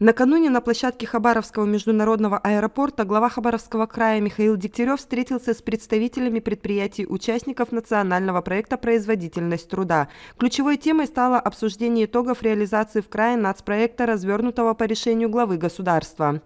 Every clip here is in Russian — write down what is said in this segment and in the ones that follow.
Накануне на площадке Хабаровского международного аэропорта глава Хабаровского края Михаил Дегтярев встретился с представителями предприятий участников национального проекта «Производительность труда». Ключевой темой стало обсуждение итогов реализации в крае нацпроекта, развернутого по решению главы государства.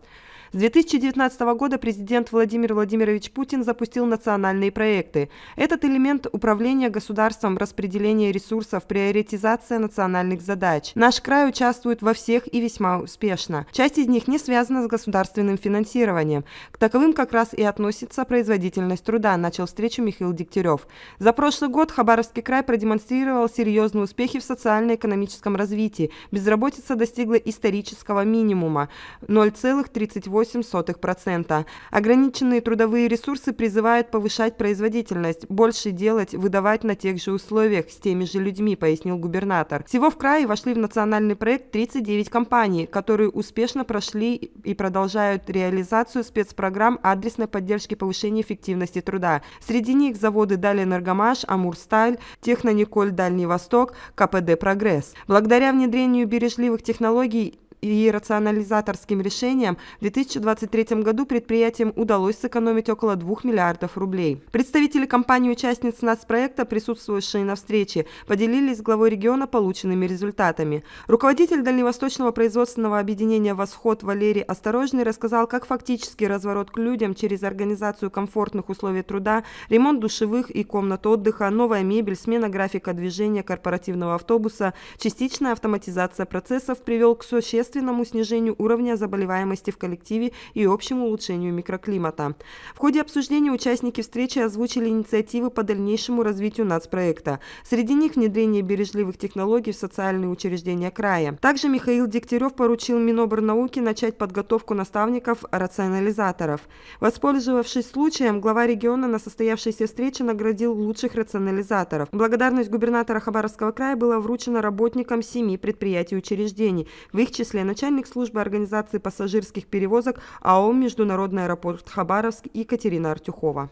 С 2019 года президент Владимир Владимирович Путин запустил национальные проекты. Этот элемент управления государством, распределение ресурсов, приоритизация национальных задач. Наш край участвует во всех и весьма успешно. Часть из них не связана с государственным финансированием. К таковым как раз и относится производительность труда, начал встречу Михаил Дегтярев. За прошлый год Хабаровский край продемонстрировал серьезные успехи в социально-экономическом развитии. Безработица достигла исторического минимума – 0,38 0,8%. Ограниченные трудовые ресурсы призывают повышать производительность, больше делать, выдавать на тех же условиях, с теми же людьми, пояснил губернатор. Всего в крае вошли в национальный проект 39 компаний, которые успешно прошли и продолжают реализацию спецпрограмм адресной поддержки повышения эффективности труда. Среди них заводы «Дали Энергомаш», «Амурсталь», «Технониколь Дальний Восток», КПД «Прогресс». Благодаря внедрению бережливых технологий и рационализаторским решениям в 2023 году предприятиям удалось сэкономить около 2 миллиардов рублей. Представители компании участниц нацпроекта, присутствующие на встрече, поделились с главой региона полученными результатами. Руководитель Дальневосточного производственного объединения «Восход» Валерий Осторожный рассказал, как фактически разворот к людям через организацию комфортных условий труда, ремонт душевых и комнат отдыха, новая мебель, смена графика движения корпоративного автобуса, частичная автоматизация процессов привел к существенному существенному снижению уровня заболеваемости в коллективе и общему улучшению микроклимата. В ходе обсуждения участники встречи озвучили инициативы по дальнейшему развитию нацпроекта. Среди них внедрение бережливых технологий в социальные учреждения края. Также Михаил Дегтярев поручил Миноборнауки начать подготовку наставников-рационализаторов. Воспользовавшись случаем, глава региона на состоявшейся встрече наградил лучших рационализаторов. Благодарность губернатора Хабаровского края была вручена работникам семи предприятий и учреждений, в их числе действия начальник службы организации пассажирских перевозок АО «Международный аэропорт Хабаровск» Екатерина Артюхова.